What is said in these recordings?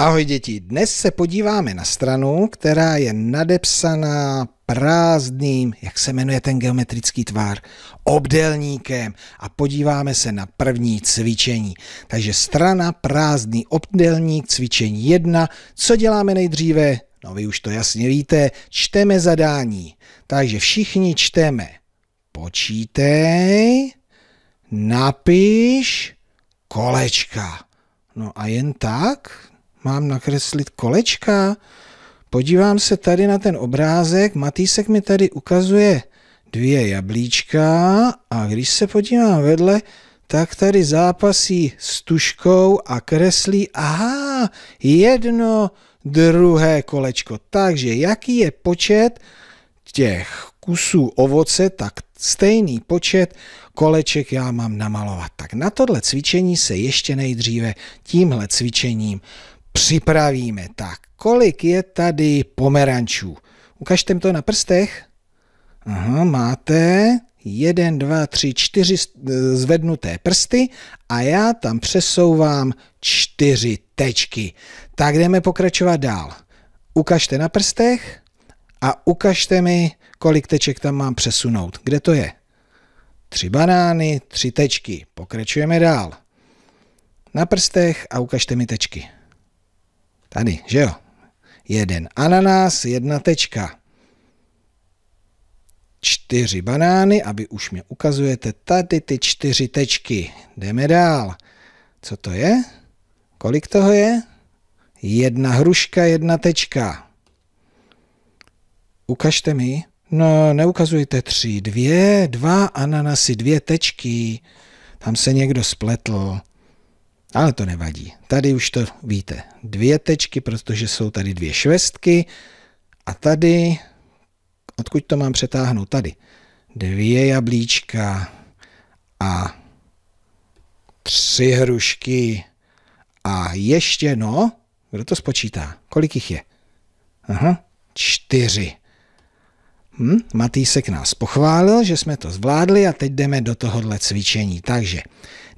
Ahoj děti, dnes se podíváme na stranu, která je nadepsaná prázdným, jak se jmenuje ten geometrický tvar, obdelníkem a podíváme se na první cvičení. Takže strana, prázdný obdelník, cvičení 1. Co děláme nejdříve? No vy už to jasně víte, čteme zadání. Takže všichni čteme. Počítej, napiš, kolečka. No a jen tak Mám nakreslit kolečka? Podívám se tady na ten obrázek. Matýsek mi tady ukazuje dvě jablíčka a když se podívám vedle, tak tady zápasí s tuškou a kreslí, aha, jedno, druhé kolečko. Takže jaký je počet těch kusů ovoce, tak stejný počet koleček já mám namalovat. Tak na tohle cvičení se ještě nejdříve tímhle cvičením připravíme. Tak, kolik je tady pomerančů? Ukažte mi to na prstech. Aha, máte jeden, dva, tři, čtyři eh, zvednuté prsty a já tam přesouvám čtyři tečky. Tak jdeme pokračovat dál. Ukažte na prstech a ukažte mi, kolik teček tam mám přesunout. Kde to je? Tři banány, tři tečky. Pokračujeme dál. Na prstech a ukažte mi tečky. Tady, že jo? Jeden ananas, jedna tečka. Čtyři banány a vy už mě ukazujete tady ty čtyři tečky. Jdeme dál. Co to je? Kolik toho je? Jedna hruška, jedna tečka. Ukažte mi. No, neukazujte tři. Dvě, dva ananasy, dvě tečky. Tam se někdo spletl. Ale to nevadí. Tady už to víte. Dvě tečky, protože jsou tady dvě švestky. A tady, odkud to mám přetáhnout? Tady. Dvě jablíčka a tři hrušky. A ještě no, kdo to spočítá? Kolik jich je? Aha, čtyři. Hm? Matýsek nás pochválil, že jsme to zvládli a teď jdeme do tohohle cvičení. Takže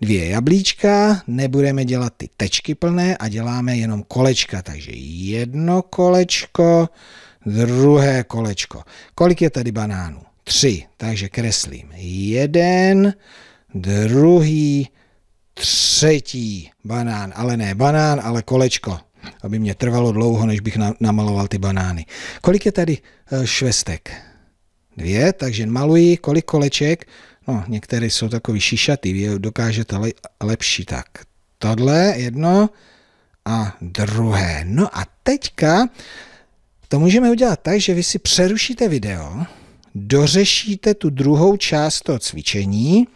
dvě jablíčka, nebudeme dělat ty tečky plné a děláme jenom kolečka. Takže jedno kolečko, druhé kolečko. Kolik je tady banánů? Tři, takže kreslím. Jeden, druhý, třetí banán, ale ne banán, ale kolečko, aby mě trvalo dlouho, než bych namaloval ty banány. Kolik je tady eh, švestek? dvě, takže maluji kolik koleček, no některé jsou takový šišatý, vy dokážete le, lepší, tak tohle jedno a druhé. No a teďka to můžeme udělat tak, že vy si přerušíte video, dořešíte tu druhou část toho cvičení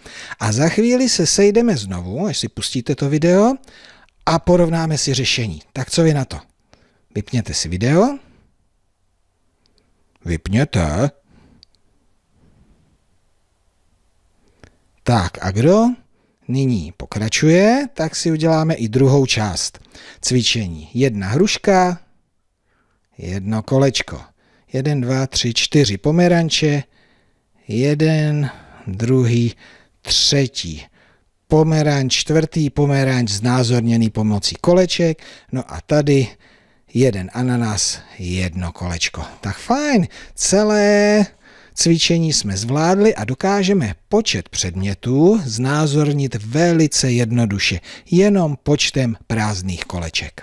a za chvíli se sejdeme znovu, až si pustíte to video a porovnáme si řešení. Tak co vy na to? Vypněte si video, vypněte, Tak a kdo nyní pokračuje, tak si uděláme i druhou část cvičení. Jedna hruška, jedno kolečko. Jeden, dva, tři, čtyři pomeranče, jeden, druhý, třetí pomeranč, čtvrtý pomeranč znázorněný pomocí koleček, no a tady jeden ananas, jedno kolečko. Tak fajn, celé Cvičení jsme zvládli a dokážeme počet předmětů znázornit velice jednoduše, jenom počtem prázdných koleček.